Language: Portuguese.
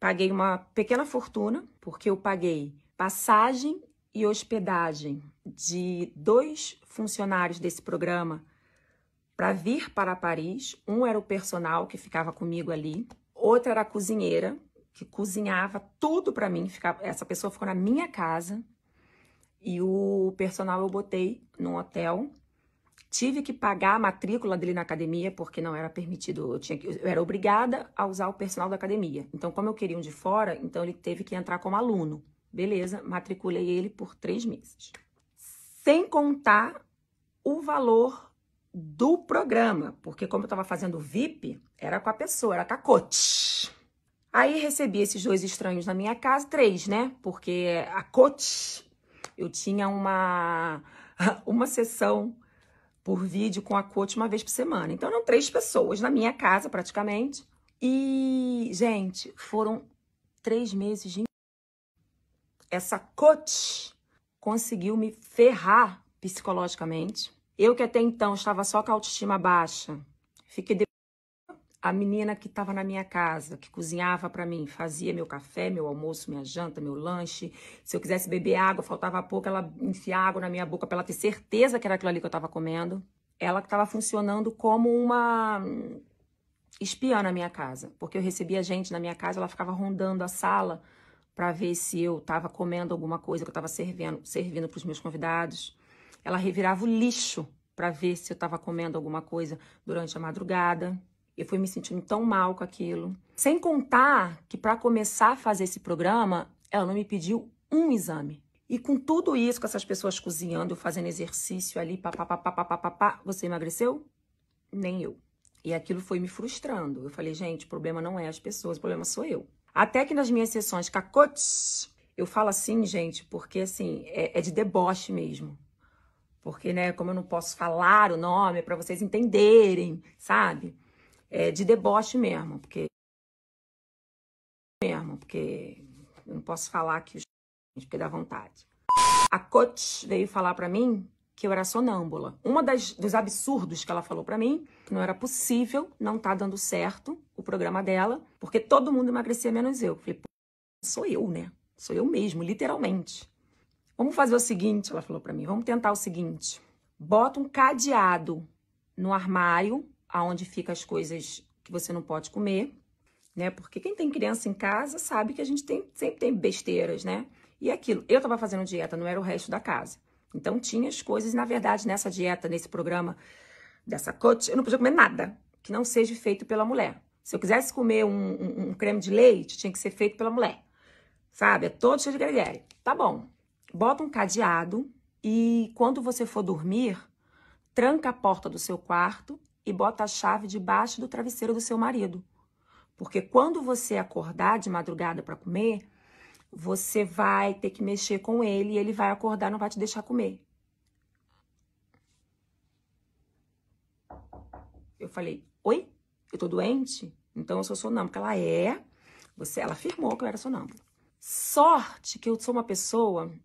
Paguei uma pequena fortuna, porque eu paguei passagem e hospedagem de dois funcionários desse programa para vir para Paris. Um era o personal que ficava comigo ali, outra era a cozinheira que cozinhava tudo para mim. essa pessoa ficou na minha casa e o personal eu botei num hotel Tive que pagar a matrícula dele na academia, porque não era permitido, eu, tinha que, eu era obrigada a usar o personal da academia. Então, como eu queria um de fora, então ele teve que entrar como aluno. Beleza, matriculei ele por três meses. Sem contar o valor do programa, porque como eu estava fazendo VIP, era com a pessoa, era coach Aí recebi esses dois estranhos na minha casa, três, né? Porque a coach, eu tinha uma, uma sessão por vídeo com a coach uma vez por semana. Então eram três pessoas na minha casa, praticamente. E, gente, foram três meses de. Essa coach conseguiu me ferrar psicologicamente. Eu que até então estava só com a autoestima baixa, fiquei a menina que estava na minha casa, que cozinhava para mim, fazia meu café, meu almoço, minha janta, meu lanche. Se eu quisesse beber água, faltava pouco, ela enfiava água na minha boca para ela ter certeza que era aquilo ali que eu estava comendo. Ela estava funcionando como uma hum, espiã na minha casa, porque eu recebia gente na minha casa, ela ficava rondando a sala para ver se eu estava comendo alguma coisa que eu estava servindo, servindo para os meus convidados. Ela revirava o lixo para ver se eu estava comendo alguma coisa durante a madrugada. Eu fui me sentindo tão mal com aquilo. Sem contar que para começar a fazer esse programa, ela não me pediu um exame. E com tudo isso, com essas pessoas cozinhando, fazendo exercício ali, papapá, você emagreceu? Nem eu. E aquilo foi me frustrando. Eu falei, gente, o problema não é as pessoas, o problema sou eu. Até que nas minhas sessões cacotes, eu falo assim, gente, porque assim, é, é de deboche mesmo. Porque, né, como eu não posso falar o nome, é para vocês entenderem, sabe? é, de deboche mesmo, porque mesmo, porque eu não posso falar aqui os porque dá vontade. A coach veio falar para mim que eu era sonâmbula. Uma das dos absurdos que ela falou para mim, que não era possível, não tá dando certo o programa dela, porque todo mundo emagrecia menos eu. eu falei, sou eu, né? Sou eu mesmo, literalmente. Vamos fazer o seguinte, ela falou para mim, vamos tentar o seguinte. Bota um cadeado no armário aonde fica as coisas que você não pode comer, né? Porque quem tem criança em casa sabe que a gente tem, sempre tem besteiras, né? E é aquilo, eu estava fazendo dieta, não era o resto da casa. Então tinha as coisas, e na verdade, nessa dieta, nesse programa, dessa coach, eu não podia comer nada que não seja feito pela mulher. Se eu quisesse comer um, um, um creme de leite, tinha que ser feito pela mulher. Sabe? É todo cheio de greguere. Tá bom. Bota um cadeado e quando você for dormir, tranca a porta do seu quarto e bota a chave debaixo do travesseiro do seu marido. Porque quando você acordar de madrugada para comer, você vai ter que mexer com ele e ele vai acordar, não vai te deixar comer. Eu falei: "Oi? Eu tô doente?" Então eu sou sonâmbula. Ela é. Você, ela afirmou que eu era sonâmbula. Sorte que eu sou uma pessoa